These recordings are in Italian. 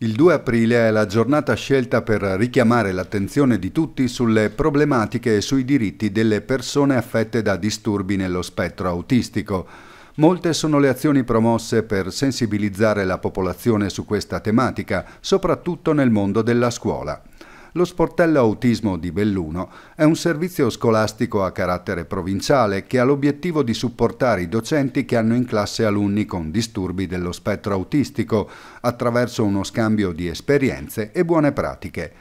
Il 2 aprile è la giornata scelta per richiamare l'attenzione di tutti sulle problematiche e sui diritti delle persone affette da disturbi nello spettro autistico. Molte sono le azioni promosse per sensibilizzare la popolazione su questa tematica, soprattutto nel mondo della scuola lo sportello autismo di Belluno è un servizio scolastico a carattere provinciale che ha l'obiettivo di supportare i docenti che hanno in classe alunni con disturbi dello spettro autistico attraverso uno scambio di esperienze e buone pratiche.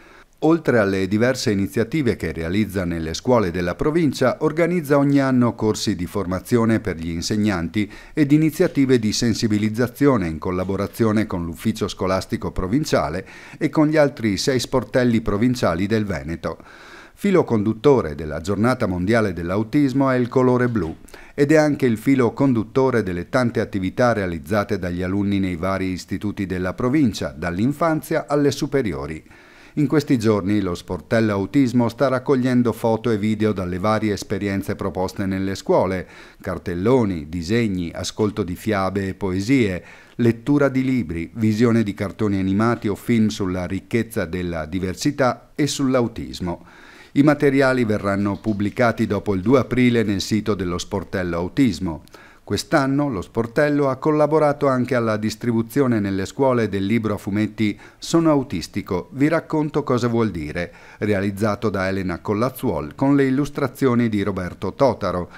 Oltre alle diverse iniziative che realizza nelle scuole della provincia, organizza ogni anno corsi di formazione per gli insegnanti ed iniziative di sensibilizzazione in collaborazione con l'Ufficio Scolastico Provinciale e con gli altri sei sportelli provinciali del Veneto. Filo conduttore della giornata mondiale dell'autismo è il colore blu ed è anche il filo conduttore delle tante attività realizzate dagli alunni nei vari istituti della provincia, dall'infanzia alle superiori. In questi giorni lo sportello autismo sta raccogliendo foto e video dalle varie esperienze proposte nelle scuole, cartelloni, disegni, ascolto di fiabe e poesie, lettura di libri, visione di cartoni animati o film sulla ricchezza della diversità e sull'autismo. I materiali verranno pubblicati dopo il 2 aprile nel sito dello sportello autismo. Quest'anno lo sportello ha collaborato anche alla distribuzione nelle scuole del libro a fumetti Sono autistico, vi racconto cosa vuol dire, realizzato da Elena Collazzuol con le illustrazioni di Roberto Totaro.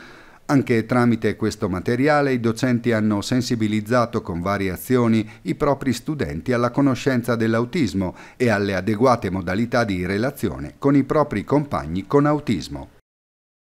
Anche tramite questo materiale i docenti hanno sensibilizzato con varie azioni i propri studenti alla conoscenza dell'autismo e alle adeguate modalità di relazione con i propri compagni con autismo.